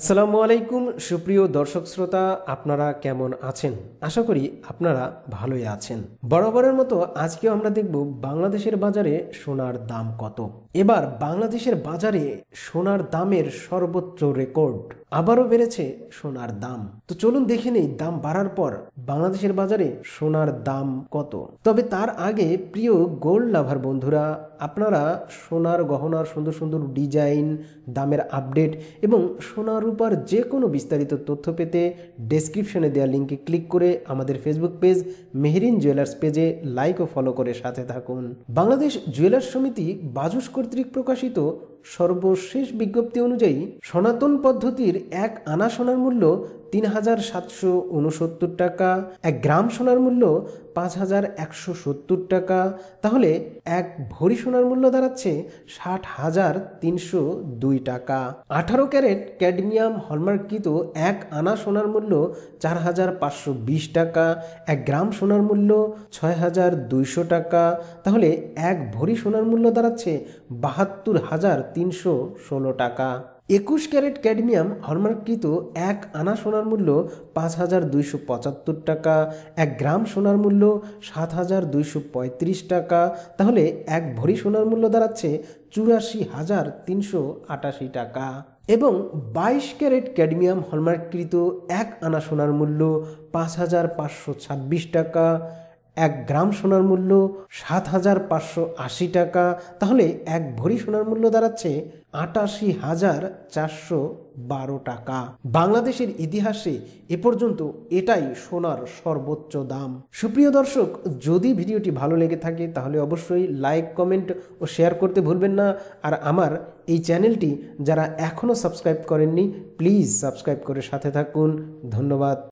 আসসালামু আলাইকুম সুপ্রিয় দর্শক শ্রোতা আপনারা কেমন আছেন আশা করি আপনারা ভালোই আছেন বরাবরের মতো আজকেও আমরা দেখব বাংলাদেশের বাজারে সোনার দাম কত এবার বাংলাদেশের বাজারে সোনার দামের সর্বোচ্চ রেকর্ড আবারও বেড়েছে সোনার দাম তো চলুন দেখে নেই দাম বাড়ার পর বাংলাদেশের বাজারে সোনার দাম কত তবে তার আগে প্রিয় গোল্ড লাভার বন্ধুরা আপনারা সোনার গহনার সুন্দর সুন্দর ডিজাইন দামের আপডেট এবং সোনার রূপার যে কোনো বিস্তারিত তথ্য পেতে ডেসক্রিপশনে দেওয়া লিঙ্কে ক্লিক করে আমাদের ফেসবুক পেজ মেহরিন জুয়েলার্স পেজে লাইক ও ফলো করে সাথে থাকুন বাংলাদেশ জুয়েলার্স সমিতি বাজুস কর্তৃক প্রকাশিত সর্বশেষ বিজ্ঞপ্তি অনুযায়ী সনাতন পদ্ধতির এক আনা সোনার মূল্য তিন হাজার সাতশো উনসত্তর টাকা এক গ্রাম সোনার মূল্য পাঁচ হাজার একশো সত্তর টাকা তাহলে এক ভরি সোনার মূল্য দাঁড়াচ্ছে ষাট হাজার তিনশো দুই টাকা আঠারো ক্যারেট ক্যাডমিয়াম হলমার্ককৃত এক আনা সোনার মূল্য চার হাজার পাঁচশো বিশ টাকা এক গ্রাম সোনার মূল্য ছয় হাজার দুইশো টাকা তাহলে এক ভরি সোনার মূল্য দাঁড়াচ্ছে বাহাত্তর হাজার তিনশো ষোলো টাকা একুশ ক্যারেট ক্যাডমিয়াম হলমার্ককৃত এক আনা সোনার মূল্য পাঁচ হাজার দুইশো পঁচাত্তর টাকা এক গ্রাম সোনার মূল্য সাত হাজার দুইশো পঁয়ত্রিশ টাকা তাহলে এক ভরি সোনার মূল্য দাঁড়াচ্ছে চুরাশি হাজার তিনশো আটাশি টাকা এবং বাইশ ক্যারেট ক্যাডমিয়াম হলমার্ককৃত এক আনা সোনার মূল্য পাঁচ হাজার পাঁচশো ছাব্বিশ টাকা এক গ্রাম সোনার মূল্য সাত হাজার পাঁচশো আশি টাকা তাহলে এক ভরি সোনার মূল্য দাঁড়াচ্ছে আটাশি হাজার চারশো বারো টাকা বাংলাদেশের ইতিহাসে এ পর্যন্ত এটাই সোনার সর্বোচ্চ দাম সুপ্রিয় দর্শক যদি ভিডিওটি ভালো লেগে থাকে তাহলে অবশ্যই লাইক কমেন্ট ও শেয়ার করতে ভুলবেন না আর আমার এই চ্যানেলটি যারা এখনও সাবস্ক্রাইব করেননি প্লিজ সাবস্ক্রাইব করে সাথে থাকুন ধন্যবাদ